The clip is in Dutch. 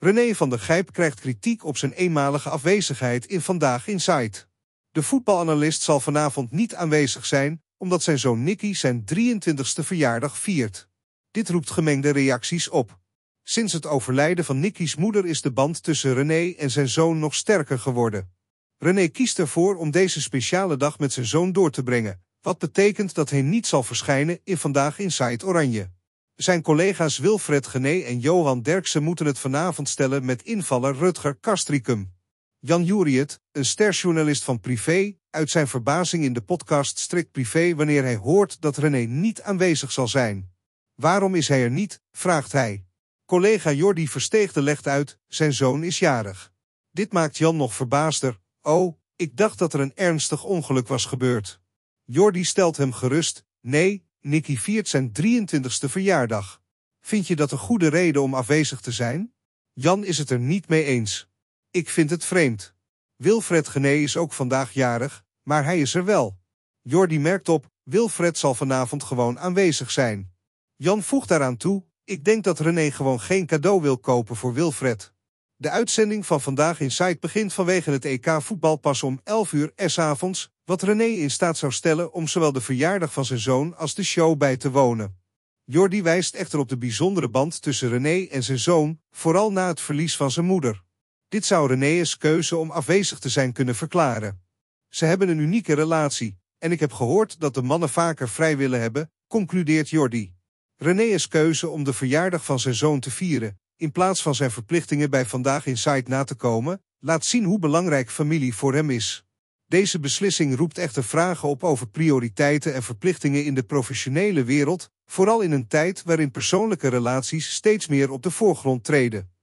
René van der Gijp krijgt kritiek op zijn eenmalige afwezigheid in Vandaag Insight. De voetbalanalist zal vanavond niet aanwezig zijn, omdat zijn zoon Nicky zijn 23ste verjaardag viert. Dit roept gemengde reacties op. Sinds het overlijden van Nicky's moeder is de band tussen René en zijn zoon nog sterker geworden. René kiest ervoor om deze speciale dag met zijn zoon door te brengen, wat betekent dat hij niet zal verschijnen in Vandaag Inside Oranje. Zijn collega's Wilfred Gené en Johan Derksen moeten het vanavond stellen met invaller Rutger Kastricum. Jan Juriet, een sterjournalist van Privé, uit zijn verbazing in de podcast Strikt Privé wanneer hij hoort dat René niet aanwezig zal zijn. Waarom is hij er niet, vraagt hij. Collega Jordi Versteegde legt uit, zijn zoon is jarig. Dit maakt Jan nog verbaasder. Oh, ik dacht dat er een ernstig ongeluk was gebeurd. Jordi stelt hem gerust, nee, Nicky viert zijn 23ste verjaardag. Vind je dat een goede reden om afwezig te zijn? Jan is het er niet mee eens. Ik vind het vreemd. Wilfred Gené is ook vandaag jarig, maar hij is er wel. Jordi merkt op, Wilfred zal vanavond gewoon aanwezig zijn. Jan voegt daaraan toe, ik denk dat René gewoon geen cadeau wil kopen voor Wilfred. De uitzending van vandaag in Sight begint vanwege het EK voetbal pas om 11 uur s avonds, wat René in staat zou stellen om zowel de verjaardag van zijn zoon als de show bij te wonen. Jordi wijst echter op de bijzondere band tussen René en zijn zoon, vooral na het verlies van zijn moeder. Dit zou René's keuze om afwezig te zijn kunnen verklaren. Ze hebben een unieke relatie, en ik heb gehoord dat de mannen vaker vrij willen hebben, concludeert Jordi. René's keuze om de verjaardag van zijn zoon te vieren, in plaats van zijn verplichtingen bij Vandaag Insight na te komen, laat zien hoe belangrijk familie voor hem is. Deze beslissing roept echter vragen op over prioriteiten en verplichtingen in de professionele wereld, vooral in een tijd waarin persoonlijke relaties steeds meer op de voorgrond treden.